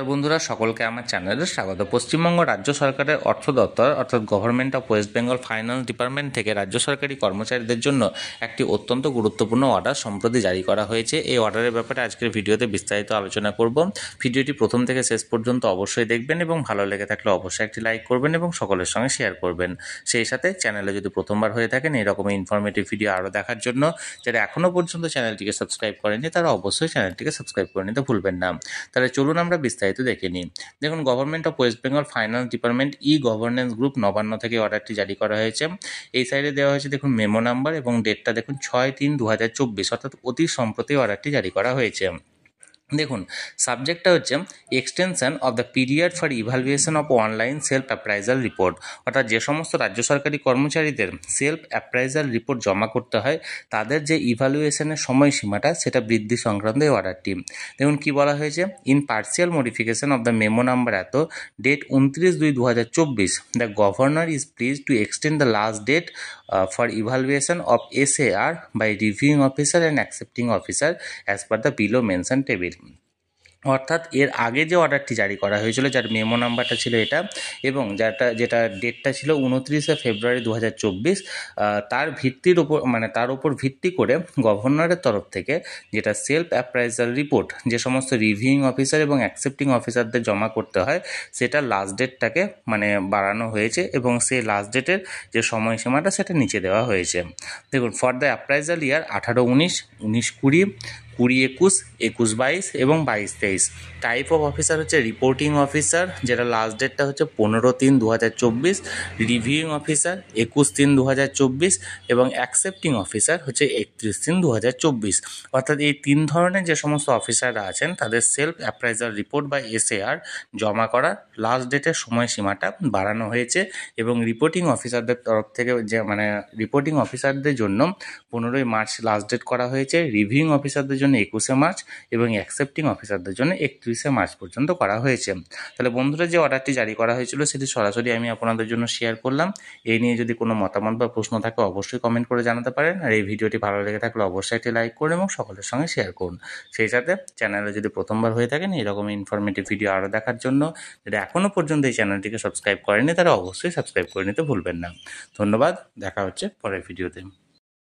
নমস্কার বন্ধুরা সকলকে আমার চ্যানেলে স্বাগত পশ্চিমবঙ্গ রাজ্য সরকারের অর্থ দপ্তর অর্থাৎ government of West Bengal finance department থেকে রাজ্য সরকারি কর্মচারীদের জন্য একটি অত্যন্ত গুরুত্বপূর্ণ অর্ডার সম্প্রতি জারি করা হয়েছে এই অর্ডারের ব্যাপারে আজকের ভিডিওতে বিস্তারিত আলোচনা করব ভিডিওটি প্রথম থেকে শেষ পর্যন্ত অবশ্যই দেখবেন এবং ভালো লেগে থাকলে অবশ্যই একটি লাইক করবেন এবং সকলের সঙ্গে শেয়ার করবেন সেই সাথে চ্যানেলে যদি প্রথমবার হয়ে থাকেন এরকম ইনফরমেটিভ ভিডিও আরও দেখার জন্য যারা এখনও পর্যন্ত চ্যানেলটিকে সাবস্ক্রাইব করেনি তারা অবশ্যই চ্যানেলটিকে সাবস্ক্রাইব করে নিতে ভুলবেন না তাহলে চলুন আমরা বিস্তারিত বিস্তারিত দেখে নিই দেখুন government of West Bengal finance department e governance group Nabanna থেকে অর্ডারটি জারি করা হয়েছে এই সাইডে দেওয়া হয়েছে দেখুন মেমো নাম্বার এবং ডেটটা দেখুন ছয় তিন দু হাজার চব্বিশ অর্থাৎ অতি সম্প্রতি অর্ডারটি জারি করা হয়েছে দেখুন সাবজেক্টটা হচ্ছে extension of the period for evaluation of online self appraisal report অর্থাৎ যে সমস্ত রাজ্য সরকারি কর্মচারীদের সেলফ অ্যাপ্রাইজাল রিপোর্ট জমা করতে হয় তাদের যে ইভ্যালুয়েশনের সময়সীমাটা সেটা বৃদ্ধি সংক্রান্ত এই অর্ডারটি দেখুন কি বলা হয়েছে in partial modification of the memo number এত ডেট উনত্রিশ দুই দু হাজার চব্বিশ the governor is please to extend the last date for evaluation of S A R by reviewing officer and accepting officer as per the below mention table অর্থাৎ এর আগে যে অর্ডারটি জারি করা হয়েছিল যার মেমো নাম্বারটা ছিল এটা এবং যারটা যেটা ডেটটা ছিল উনত্রিশে ফেব্রুয়ারি দু তার ভিত্তির উপর মানে তার উপর ভিত্তি করে গভর্নরের তরফ থেকে যেটা সেলফ অ্যাপ্রাইজাল রিপোর্ট যে সমস্ত রিভিউইং অফিসার এবং অ্যাকসেপ্টিং অফিসারদের জমা করতে হয় সেটা লাস্ট ডেটটাকে মানে বাড়ানো হয়েছে এবং সেই লাস্ট ডেটের যে সময়সীমাটা সেটা নিচে দেওয়া হয়েছে দেখুন ফর দ্য অ্যাপ্রাইজাল ইয়ার আঠারো উনিশ উনিশ কুড়ি কুড়ি একুশ একুশ বাইশ এবং বাইশ তেইশ টাইপ অফ অফিসার হচ্ছে রিপোর্টিং অফিসার যেটা লাস্ট ডেটটা হচ্ছে পনেরো তিন দু হাজার চব্বিশ রিভিউইং অফিসার একুশ তিন দু হাজার চব্বিশ এবং অ্যাকসেপ্টিং অফিসার হচ্ছে একত্রিশ তিন দু হাজার চব্বিশ অর্থাৎ এই তিন ধরনের যে সমস্ত অফিসাররা আছেন তাদের সেলফ অ্যাপ্রাইজার রিপোর্ট বা এসএআর জমা করার লাস্ট ডেটের সময়সীমাটা বাড়ানো হয়েছে এবং রিপোর্টিং অফিসারদের তরফ থেকে যে মানে রিপোর্টিং অফিসারদের জন্য পনেরোই মার্চ লাস্ট ডেট করা হয়েছে রিভিউইং অফিসারদের জন্য একুশে মার্চ এবং অ্যাকসেপ্টিং অফিসারদের জন্য একত্রিশে মার্চ পর্যন্ত করা হয়েছে তাহলে বন্ধুরা যে অর্ডারটি জারি করা হয়েছিল সেটি সরাসরি আমি আপনাদের জন্য শেয়ার করলাম এই নিয়ে যদি কোনো মতামত বা প্রশ্ন থাকে অবশ্যই কমেন্ট করে জানাতে পারেন আর এই ভিডিওটি ভালো লেগে থাকলে অবশ্যই একটি লাইক করুন এবং সকলের সঙ্গে শেয়ার করুন সেই সাথে চ্যানেলে যদি প্রথমবার হয়ে থাকেন এরকম ইনফরমেটিভ ভিডিও আরও দেখার জন্য যদি এখনও পর্যন্ত এই চ্যানেলটিকে সাবস্ক্রাইব করেনি তারা অবশ্যই সাবস্ক্রাইব করে নিতে ভুলবেন না ধন্যবাদ দেখা হচ্ছে পরের ভিডিওতে